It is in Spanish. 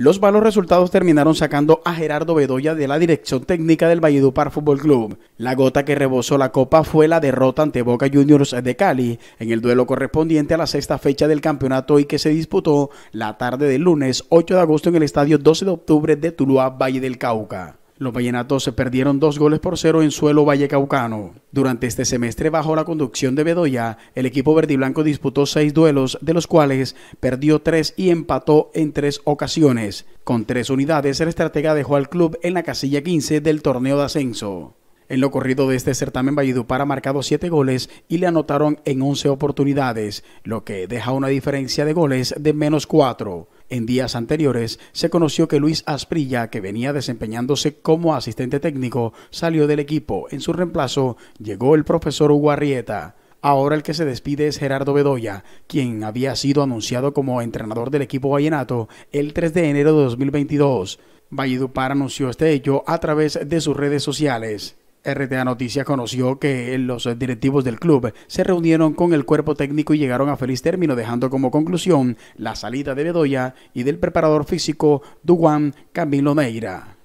Los malos resultados terminaron sacando a Gerardo Bedoya de la dirección técnica del Valledupar Fútbol Club. La gota que rebosó la copa fue la derrota ante Boca Juniors de Cali en el duelo correspondiente a la sexta fecha del campeonato y que se disputó la tarde del lunes 8 de agosto en el estadio 12 de octubre de Tuluá, Valle del Cauca. Los vallenatos se perdieron dos goles por cero en suelo vallecaucano. Durante este semestre, bajo la conducción de Bedoya, el equipo verdiblanco disputó seis duelos, de los cuales perdió tres y empató en tres ocasiones. Con tres unidades, el estratega dejó al club en la casilla 15 del torneo de ascenso. En lo corrido de este certamen, Valledupar ha marcado siete goles y le anotaron en once oportunidades, lo que deja una diferencia de goles de menos cuatro. En días anteriores se conoció que Luis Asprilla, que venía desempeñándose como asistente técnico, salió del equipo. En su reemplazo llegó el profesor Hugo Arrieta. Ahora el que se despide es Gerardo Bedoya, quien había sido anunciado como entrenador del equipo vallenato el 3 de enero de 2022. Valledupar anunció este hecho a través de sus redes sociales. RTA Noticias conoció que los directivos del club se reunieron con el cuerpo técnico y llegaron a feliz término, dejando como conclusión la salida de Bedoya y del preparador físico Duan Camilo Neira.